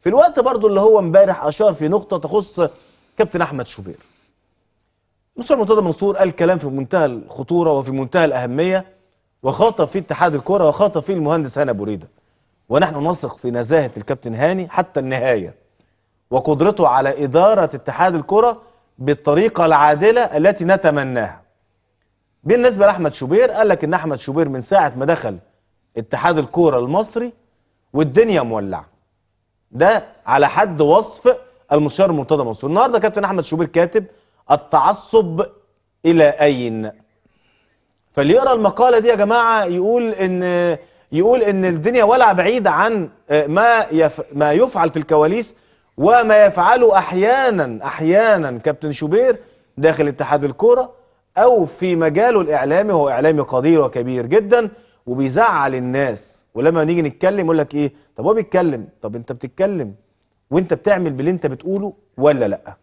في الوقت برضو اللي هو امبارح اشار في نقطه تخص كابتن احمد شوبير مستر مرتضى منصور قال كلام في منتهى الخطوره وفي منتهى الاهميه وخاطب فيه اتحاد الكره وخاطب فيه المهندس هاني ابو ريده ونحن نثق في نزاهه الكابتن هاني حتى النهايه وقدرته على اداره اتحاد الكره بالطريقه العادله التي نتمناها بالنسبه لاحمد شوبير قال لك ان احمد شوبير من ساعه ما دخل اتحاد الكوره المصري والدنيا مولعه ده على حد وصف المستشار مرتضى منصور النهارده كابتن احمد شوبير كاتب التعصب الى اين فاللي يقرا المقاله دي يا جماعه يقول ان يقول ان الدنيا ولع بعيده عن ما يف ما يفعل في الكواليس وما يفعله احيانا احيانا كابتن شوبير داخل اتحاد الكوره او في مجاله الاعلامي وهو اعلامي قدير وكبير جدا وبيزعل الناس ولما نيجي نتكلم يقول لك ايه طب هو بيتكلم طب انت بتتكلم وانت بتعمل باللي انت بتقوله ولا لا